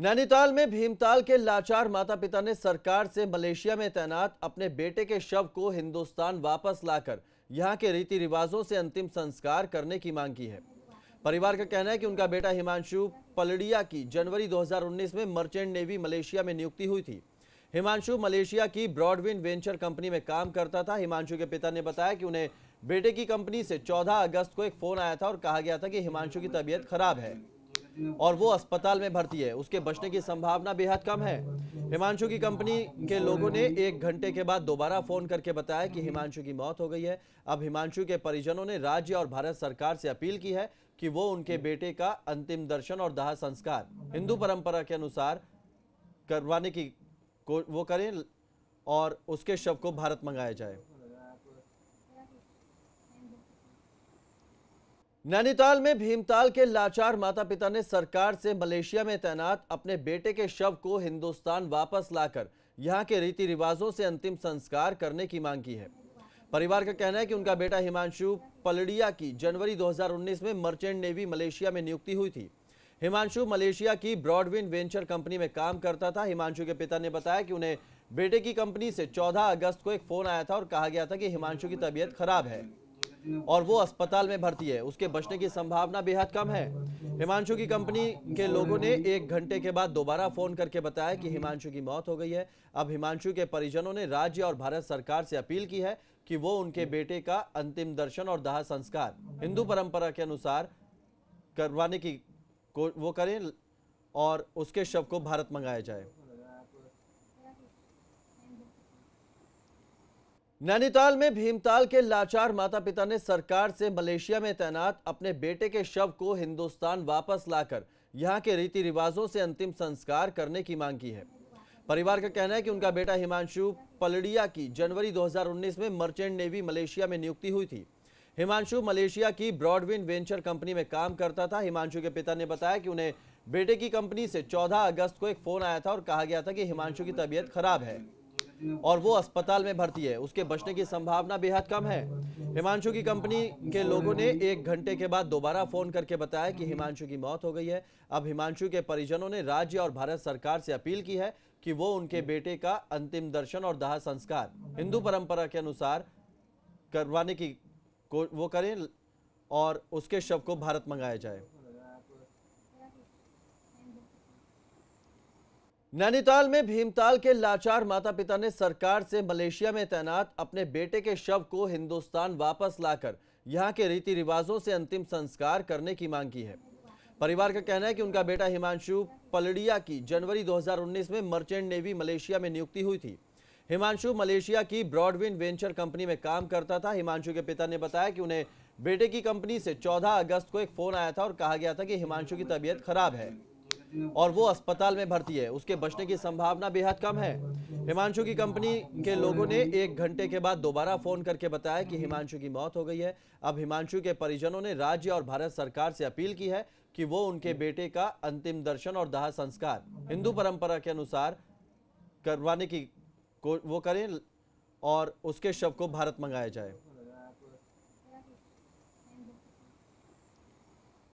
नैनीताल में भीमताल के लाचार माता पिता ने सरकार से मलेशिया में तैनात अपने बेटे के शव को हिंदुस्तान वापस लाकर यहां के रीति रिवाजों से अंतिम संस्कार करने की मांग की है परिवार का कहना है कि उनका बेटा हिमांशु पलड़िया की जनवरी 2019 में मर्चेंट नेवी मलेशिया में नियुक्ति हुई थी हिमांशु मलेशिया की ब्रॉडविन वेंचर कंपनी में काम करता था हिमांशु के पिता ने बताया कि उन्हें बेटे की कंपनी से 14 अगस्त को एक फोन आया था और कहा गया था कि हिमांशु की तबीयत खराब है और वो अस्पताल में भर्ती है उसके बचने की संभावना बेहद कम है हिमांशु की कंपनी के लोगों ने एक घंटे के बाद दोबारा फोन करके बताया कि हिमांशु की मौत हो गई है अब हिमांशु के परिजनों ने राज्य और भारत सरकार से अपील की है कि वो उनके बेटे का अंतिम दर्शन और दाह संस्कार हिंदू परंपरा के अनुसार करवाने की वो करें और उसके शव को भारत मंगाया जाए नैनीताल में भीमताल के लाचार माता पिता ने सरकार से मलेशिया में तैनात अपने बेटे के शव को हिंदुस्तान वापस लाकर यहां के रीति रिवाजों से अंतिम संस्कार करने की मांग की है परिवार का कहना है कि उनका बेटा हिमांशु पलड़िया की जनवरी 2019 में मर्चेंट नेवी मलेशिया में नियुक्ति हुई थी हिमांशु मलेशिया की ब्रॉडविन वेंचर कंपनी में काम करता था हिमांशु के पिता ने बताया कि उन्हें बेटे की कंपनी से 14 अगस्त को एक फोन आया था और कहा गया था कि हिमांशु की तबीयत खराब है और वो अस्पताल में भर्ती है उसके बचने की संभावना बेहद कम है हिमांशु की कंपनी के लोगों ने एक घंटे के बाद दोबारा फोन करके बताया कि हिमांशु की मौत हो गई है अब हिमांशु के परिजनों ने राज्य और भारत सरकार से अपील की है कि वो उनके बेटे का अंतिम दर्शन और दाह संस्कार हिंदू परंपरा के अनुसार करवाने की वो करें और उसके शव को भारत मंगाया जाए नैनीताल में भीमताल के लाचार माता पिता ने सरकार से मलेशिया में तैनात अपने बेटे के शव को हिंदुस्तान वापस लाकर यहां के रीति रिवाजों से अंतिम संस्कार करने की मांग की है परिवार का कहना है कि उनका बेटा हिमांशु पलड़िया की जनवरी 2019 में मर्चेंट नेवी मलेशिया में नियुक्ति हुई थी हिमांशु मलेशिया की ब्रॉडविन वेंचर कंपनी में काम करता था हिमांशु के पिता ने बताया कि उन्हें बेटे की कंपनी से 14 अगस्त को एक फोन आया था और कहा गया था कि हिमांशु की तबीयत खराब है और वो अस्पताल में भर्ती है उसके बचने की संभावना बेहद कम है हिमांशु की कंपनी के लोगों ने एक घंटे के बाद दोबारा फोन करके बताया कि हिमांशु की मौत हो गई है अब हिमांशु के परिजनों ने राज्य और भारत सरकार से अपील की है कि वो उनके बेटे का अंतिम दर्शन और दाह संस्कार हिंदू परंपरा के अनुसार करवाने की वो करें और उसके शव को भारत मंगाया जाए नैनीताल में भीमताल के लाचार माता पिता ने सरकार से मलेशिया में तैनात अपने बेटे के शव को हिंदुस्तान वापस लाकर यहां के रीति रिवाजों से अंतिम संस्कार करने की मांग की है परिवार का कहना है कि उनका बेटा हिमांशु पलड़िया की जनवरी 2019 में मर्चेंट नेवी मलेशिया में नियुक्ति हुई थी हिमांशु मलेशिया की ब्रॉडविन वेंचर कंपनी में काम करता था हिमांशु के पिता ने बताया कि उन्हें बेटे की कंपनी से 14 अगस्त को एक फोन आया था और कहा गया था कि हिमांशु की तबीयत खराब है और वो अस्पताल में भर्ती है उसके बचने की संभावना बेहद कम है हिमांशु की कंपनी के लोगों ने एक घंटे के बाद दोबारा फोन करके बताया कि हिमांशु की मौत हो गई है अब हिमांशु के परिजनों ने राज्य और भारत सरकार से अपील की है कि वो उनके बेटे का अंतिम दर्शन और दाह संस्कार हिंदू परंपरा के अनुसार करवाने की वो करें और उसके शव को भारत मंगाया जाए